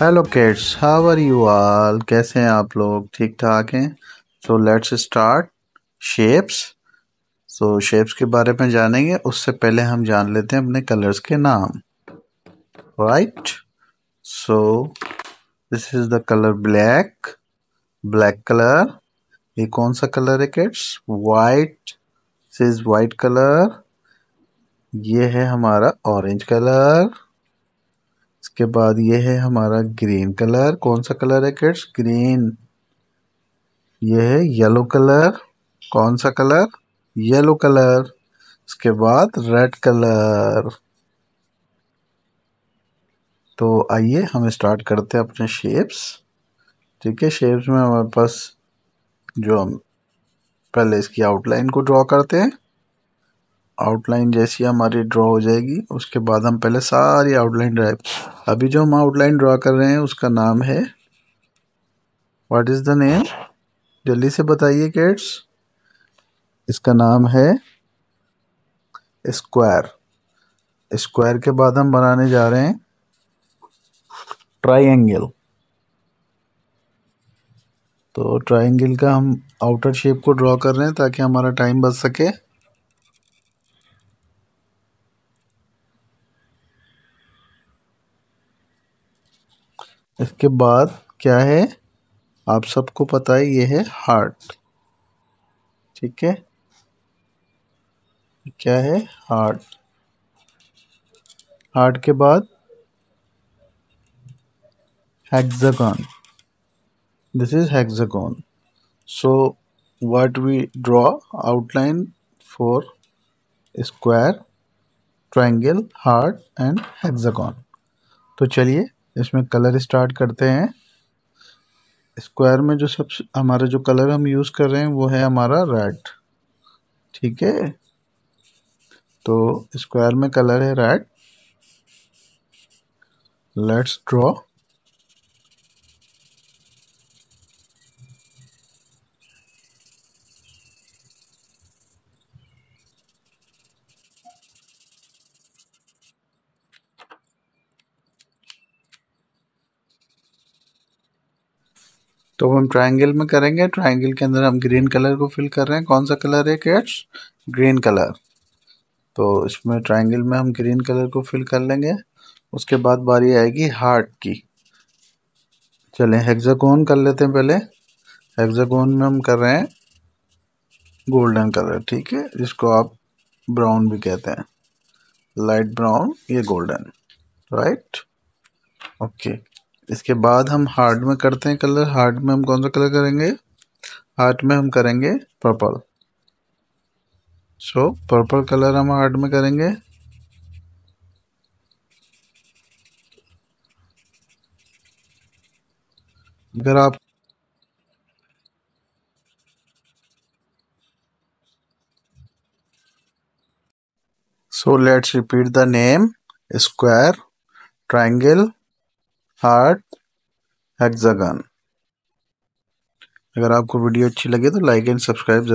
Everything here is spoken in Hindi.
hello kids how are you all कैसे हैं आप लोग ठीक ठाक हैं so let's start shapes so shapes के बारे में जानेंगे उससे पहले हम जान लेते हैं अपने कलर्स के नाम right so this is the colour black black colour ये कौन सा कलर है kids white this is white colour ये है हमारा ऑरेंज कलर उसके बाद ये है हमारा ग्रीन कलर कौन सा कलर है किड्स ग्रीन ये है येलो कलर कौन सा कलर येलो कलर उसके बाद रेड कलर तो आइए हम स्टार्ट करते हैं अपने शेप्स ठीक है शेप्स में हमारे पास जो हम पहले इसकी आउटलाइन को ड्रॉ करते हैं आउटलाइन जैसी हमारी ड्रॉ हो जाएगी उसके बाद हम पहले सारी आउटलाइन ड्राइव अभी जो हम आउटलाइन ड्रा कर रहे हैं उसका नाम है व्हाट इज़ द नेम जल्दी से बताइए केट्स इसका नाम है स्क्वायर स्क्वायर के बाद हम बनाने जा रहे हैं ट्राइंगल तो ट्राइंगल का हम आउटर शेप को ड्रॉ कर रहे हैं ताकि हमारा टाइम बच सके इसके बाद क्या है आप सबको पता है ये है हार्ट ठीक है क्या है हार्ट हार्ट के बाद hexagon this is hexagon so what we draw outline for square triangle heart and hexagon तो चलिए इसमें कलर स्टार्ट करते हैं स्क्वायर में जो सबसे हमारा जो कलर हम यूज़ कर रहे हैं वो है हमारा रेड ठीक है तो स्क्वायर में कलर है रेड लेट्स ड्रॉ तो हम ट्रायंगल में करेंगे ट्रायंगल के अंदर हम ग्रीन कलर को फिल कर रहे हैं कौन सा कलर है कैट्स ग्रीन कलर तो इसमें ट्रायंगल में हम ग्रीन कलर को फिल कर लेंगे उसके बाद बारी आएगी हार्ट की चलें हेक्सागोन कर लेते हैं पहले हेक्सागोन में हम कर रहे हैं गोल्डन कलर ठीक है जिसको आप ब्राउन भी कहते हैं लाइट ब्राउन ये गोल्डन राइट ओके इसके बाद हम हार्ट में करते हैं कलर हार्ट में हम कौन सा कलर करेंगे हार्ट में हम करेंगे पर्पल सो पर्पल कलर हम हार्ट में करेंगे अगर आप so let's repeat the name square triangle heart hexagon अगर आपको वीडियो अच्छी लगे तो लाइक एंड सब्सक्राइब जरूर